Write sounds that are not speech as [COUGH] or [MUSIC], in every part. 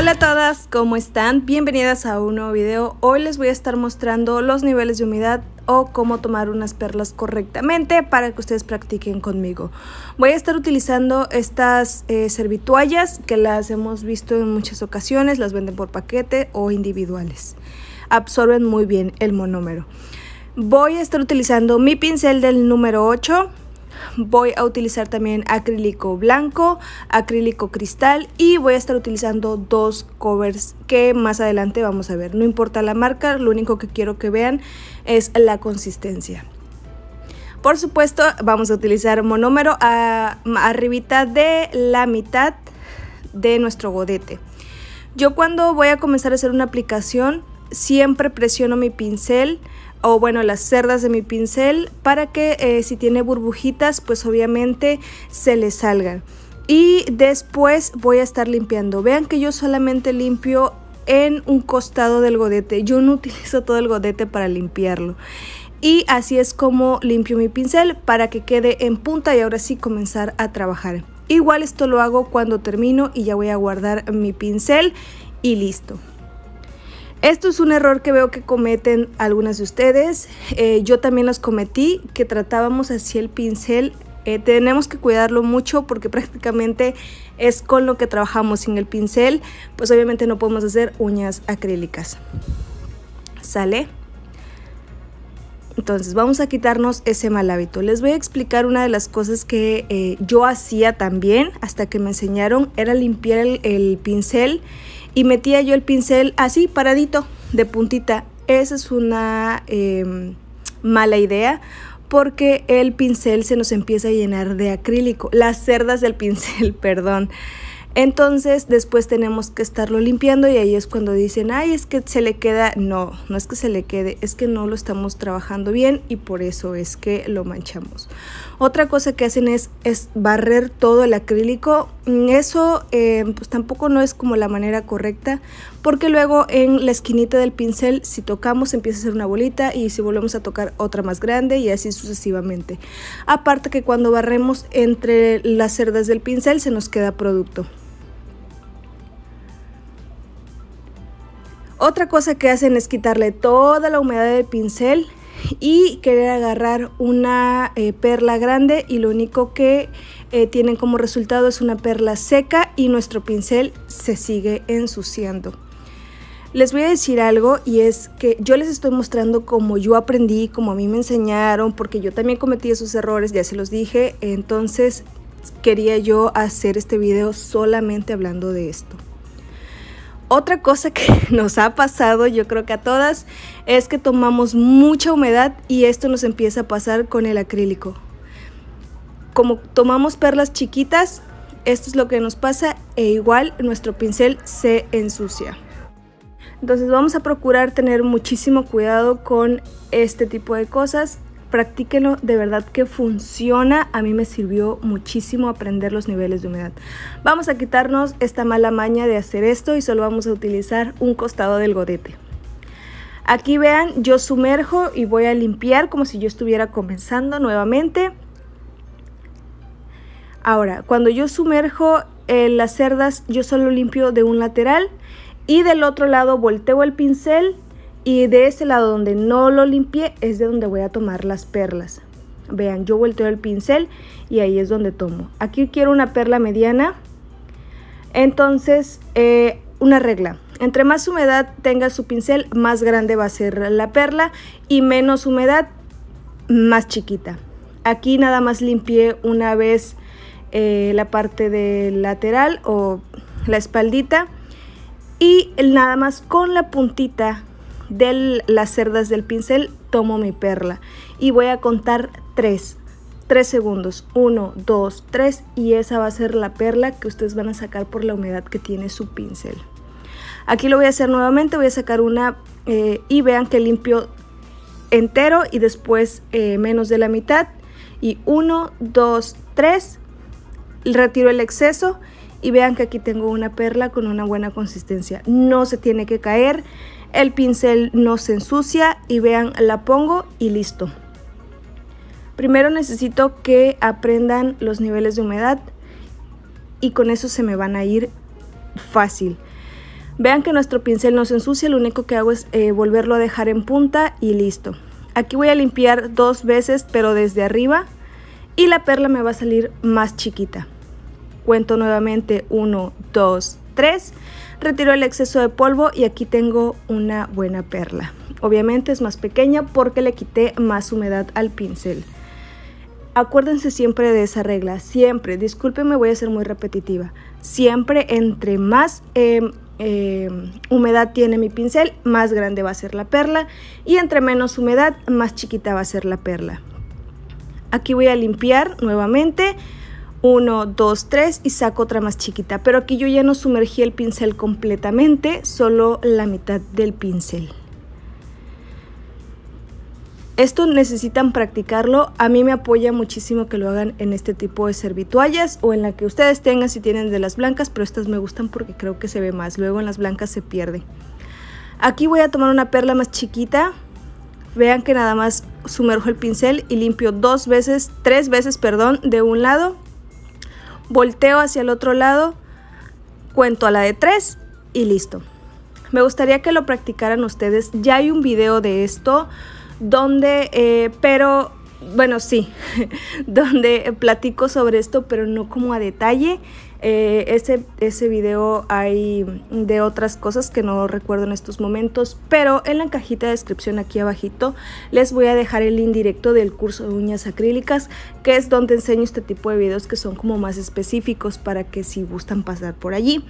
Hola a todas, ¿cómo están? Bienvenidas a un nuevo video. Hoy les voy a estar mostrando los niveles de humedad o cómo tomar unas perlas correctamente para que ustedes practiquen conmigo. Voy a estar utilizando estas eh, servituallas que las hemos visto en muchas ocasiones, las venden por paquete o individuales. Absorben muy bien el monómero. Voy a estar utilizando mi pincel del número 8 Voy a utilizar también acrílico blanco, acrílico cristal y voy a estar utilizando dos covers que más adelante vamos a ver. No importa la marca, lo único que quiero que vean es la consistencia. Por supuesto, vamos a utilizar monómero a, arribita de la mitad de nuestro godete. Yo cuando voy a comenzar a hacer una aplicación, siempre presiono mi pincel o bueno las cerdas de mi pincel para que eh, si tiene burbujitas pues obviamente se le salgan y después voy a estar limpiando vean que yo solamente limpio en un costado del godete yo no [LAUGHS] utilizo todo el godete para limpiarlo y así es como limpio mi pincel para que quede en punta y ahora sí comenzar a trabajar igual esto lo hago cuando termino y ya voy a guardar mi pincel y listo esto es un error que veo que cometen algunas de ustedes. Eh, yo también los cometí, que tratábamos así el pincel. Eh, tenemos que cuidarlo mucho porque [LAUGHS] prácticamente es con lo que trabajamos. Sin el pincel, pues obviamente no podemos hacer uñas acrílicas. ¿Sale? Entonces vamos a quitarnos ese mal hábito. Les voy a explicar una de las cosas que eh, yo hacía también hasta que me enseñaron, era limpiar el pincel y metía yo el pincel así, paradito, de puntita. Esa es una em, mala idea porque el pincel se nos empieza a llenar de acrílico, las cerdas del pincel, [LAUGHS] perdón. Entonces después tenemos que estarlo limpiando y ahí es cuando dicen, ay, es que se le queda, no, no es que se le quede, es que no lo estamos trabajando bien y por eso es que lo manchamos. Otra cosa que hacen es, es barrer todo el acrílico, mm, eso eh, pues tampoco no es como la manera correcta porque luego en la esquinita del pincel si tocamos empieza a ser una bolita y si volvemos a tocar otra más grande y así sucesivamente. Aparte que cuando barremos entre las cerdas del pincel se nos queda producto. Otra cosa que hacen es quitarle toda la humedad del pincel y querer agarrar una eh, perla grande y lo único que eh, tienen como resultado es una perla seca y nuestro pincel se sigue ensuciando. Les voy a decir algo y es que yo les estoy mostrando como yo aprendí, como a mí me enseñaron, porque yo también cometí esos errores, ya se los dije, entonces quería yo hacer este video solamente hablando de esto. Otra cosa que [LAUGHS] nos ha pasado, yo creo que a todas, es que tomamos mucha humedad y esto nos empieza a pasar con el acrílico. Como tomamos perlas chiquitas, esto es lo que nos pasa e igual nuestro pincel se ensucia. Entonces vamos a procurar tener muchísimo cuidado con este tipo de cosas Practíquenlo de verdad que funciona. A mí me sirvió muchísimo aprender los niveles de humedad. Vamos a quitarnos esta mala maña de hacer esto y solo vamos a utilizar un costado del godete. Aquí vean, yo sumerjo y voy a limpiar como si yo estuviera comenzando nuevamente. Ahora, cuando yo sumerjo eh, las cerdas, yo solo limpio de un lateral y del otro lado volteo el pincel y de ese lado donde no lo limpié es de donde voy a tomar las perlas. Vean, yo volteo el pincel y ahí es donde tomo. Aquí quiero una perla mediana. Entonces, eh, una regla. Entre más humedad tenga su pincel, más grande va a ser la perla y menos humedad, más chiquita. Aquí nada más limpié una vez eh, la parte del lateral o la espaldita y nada más con la puntita de las cerdas del pincel tomo mi perla y voy a contar 3. 3 segundos, 1, 2, 3 y esa va a ser la perla que ustedes van a sacar por la humedad que tiene su pincel. Aquí lo voy a hacer nuevamente, voy a sacar una eh, y vean que limpio entero y después eh, menos de la mitad. Y 1, 2, 3, retiro el exceso y vean que aquí tengo una perla con una buena consistencia. No se tiene que caer, el pincel no se ensucia y vean, la pongo y listo. Primero necesito que aprendan los niveles de humedad y con eso se me van a ir fácil. Vean que nuestro pincel no se ensucia, lo único que hago es eh, volverlo a dejar en punta y listo. Aquí voy a limpiar dos veces pero desde arriba y la perla me va a salir más chiquita. Cuento nuevamente 1, 2, 3. Retiro el exceso de polvo y aquí tengo una buena perla. Obviamente es más pequeña porque le quité más humedad al pincel. Acuérdense siempre de esa regla, siempre, discúlpenme voy a ser muy repetitiva, siempre entre más em, em, humedad tiene mi pincel, más grande va a ser la perla y entre menos humedad, más chiquita va a ser la perla. Aquí voy a limpiar nuevamente 1, 2, 3 y saco otra más chiquita. Pero aquí yo ya no sumergí el pincel completamente, solo la mitad del pincel. Esto necesitan practicarlo. A mí me apoya muchísimo que lo hagan en este tipo de servituallas o en la que ustedes tengan si tienen de las blancas, pero estas me gustan porque creo que se ve más. Luego en las blancas se pierde. Aquí voy a tomar una perla más chiquita. Vean que nada más sumerjo el pincel y limpio dos veces, tres veces, perdón, de un lado volteo hacia el otro lado, cuento a la de tres y listo. Me gustaría que lo practicaran ustedes. Ya hay un video de esto donde, eh, pero bueno, sí, [LAUGHS] donde platico sobre esto, pero no como a detalle. Eh, ese, ese video hay de otras cosas que no recuerdo en estos momentos, pero en la cajita de descripción aquí abajito les voy a dejar el link directo del curso de uñas acrílicas, que es donde enseño este tipo de videos que son como más específicos para que si gustan pasar por allí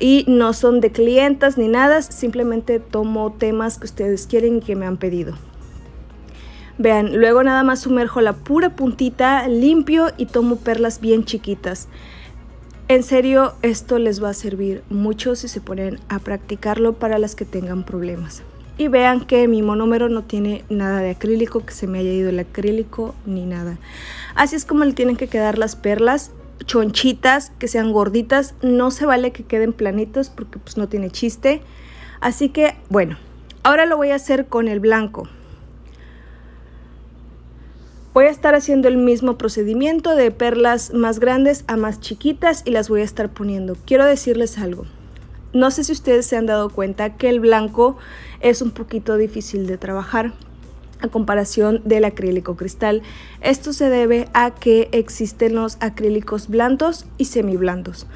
y no son de clientas ni nada, simplemente tomo temas que ustedes quieren y que me han pedido. Vean, luego nada más sumerjo la pura puntita, limpio y tomo perlas bien chiquitas. En serio, esto les va a servir mucho si se ponen a practicarlo para las que tengan problemas. Y vean que mi monómero no tiene nada de acrílico, que se me haya ido el acrílico ni nada. Así es como le tienen que quedar las perlas chonchitas, que sean gorditas, no se vale que queden planitos porque pues no tiene chiste. Así que bueno, ahora lo voy a hacer con el blanco. Voy a estar haciendo el mismo procedimiento de perlas más grandes a más chiquitas y las voy a estar poniendo. Quiero decirles algo. No sé si ustedes se han dado cuenta que el blanco es un poquito difícil de trabajar a comparación del acrílico cristal. Esto se debe a que existen los acrílicos blandos y semiblandos.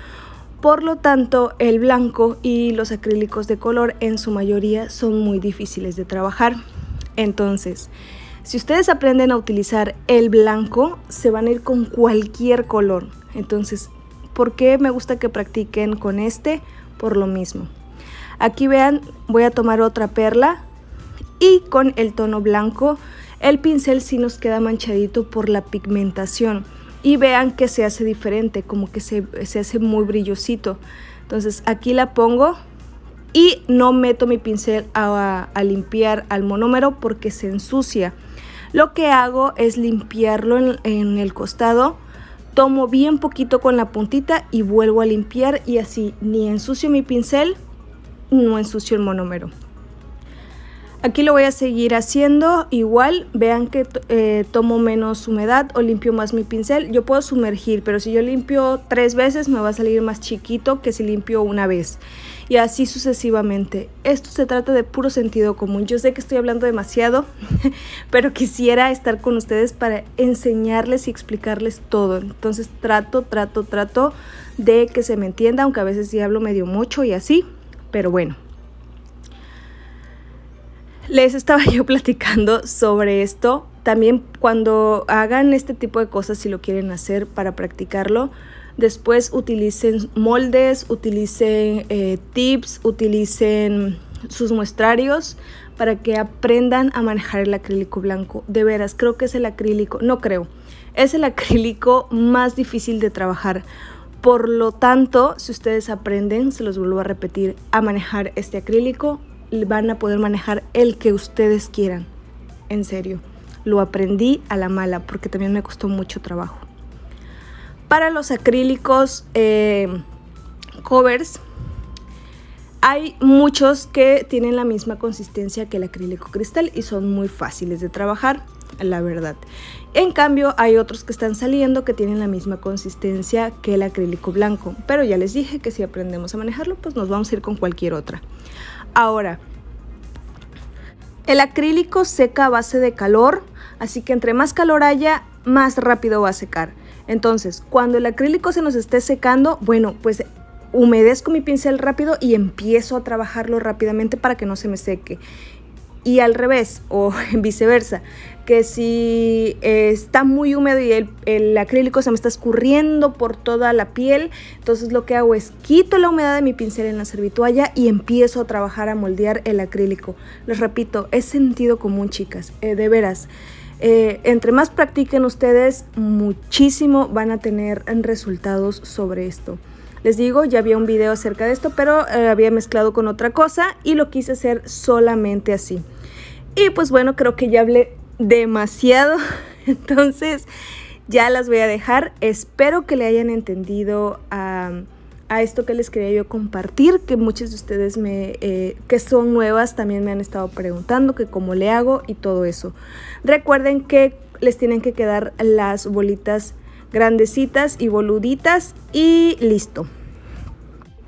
Por lo tanto, el blanco y los acrílicos de color en su mayoría son muy difíciles de trabajar. Entonces, si ustedes aprenden a utilizar el blanco, se van a ir con cualquier color. Entonces, ¿por qué me gusta que practiquen con este? Por lo mismo. Aquí vean, voy a tomar otra perla y con el tono blanco el pincel sí nos queda manchadito por la pigmentación. Y vean que se hace diferente, como que se, hace muy brillosito. Entonces aquí la pongo y no meto mi pincel a limpiar al monómero porque se ensucia. Lo que hago es limpiarlo en, el costado, tomo bien poquito con la puntita y vuelvo a limpiar y así ni ensucio mi pincel, no ensucio el monómero. Aquí lo voy a seguir haciendo, igual vean que eh, tomo menos humedad o limpio más mi pincel. Yo puedo sumergir, pero si yo limpio tres veces me va a salir más chiquito que si limpio una vez. Y así sucesivamente. Esto se trata de puro sentido común. Yo sé que estoy hablando demasiado, [LAUGHS] pero quisiera estar con ustedes para enseñarles y explicarles todo. Entonces trato, trato, trato de que se me entienda, aunque a veces sí hablo medio mucho y así, pero bueno. Les estaba [LAUGHS] yo platicando sobre esto. También cuando hagan este tipo de cosas, si lo quieren hacer para practicarlo, después utilicen moldes, utilicen eh, tips, utilicen sus muestrarios para que aprendan a manejar el acrílico blanco. De veras, creo que es el acrílico, no creo, es el acrílico más difícil de trabajar. Por lo tanto, si ustedes aprenden, se los vuelvo a repetir, a manejar este acrílico, van a poder manejar el que ustedes quieran. En serio, lo aprendí a la mala porque también me costó mucho trabajo. Para los acrílicos eh, covers, hay muchos que tienen la misma consistencia que el acrílico cristal y son muy fáciles de trabajar, la verdad. En cambio, hay otros que están saliendo que tienen la misma consistencia que el acrílico blanco, pero ya les dije que si aprendemos a manejarlo, pues nos vamos a ir con cualquier otra. Ahora, el acrílico seca a base de calor, así que entre más calor haya, más rápido va a secar. Entonces, cuando el acrílico se nos esté secando, bueno, pues humedezco mi pincel rápido y empiezo a trabajarlo rápidamente para que no se me seque y al revés o [LAUGHS] viceversa, que si eh, está muy húmedo y el, acrílico se me está escurriendo por toda la piel, entonces lo que hago es quito la humedad de mi pincel en la servitualla y empiezo a trabajar a moldear el acrílico. Les repito, es sentido común chicas, eh, de veras. Eh, entre más practiquen ustedes, muchísimo van a tener resultados sobre esto. Les digo, ya había un video acerca de esto, pero eh, había mezclado con otra cosa y lo quise hacer solamente así. Y pues bueno, creo que ya hablé demasiado, [LAUGHS] entonces ya las voy a dejar. Espero que le hayan entendido a... esto que les quería yo compartir, que muchos de ustedes me, eh, que son nuevas también me han estado preguntando que cómo le hago y todo eso. Recuerden que les tienen que quedar las bolitas grandecitas y boluditas y listo.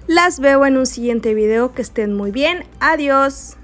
Las veo en un siguiente video, que estén muy bien, adiós.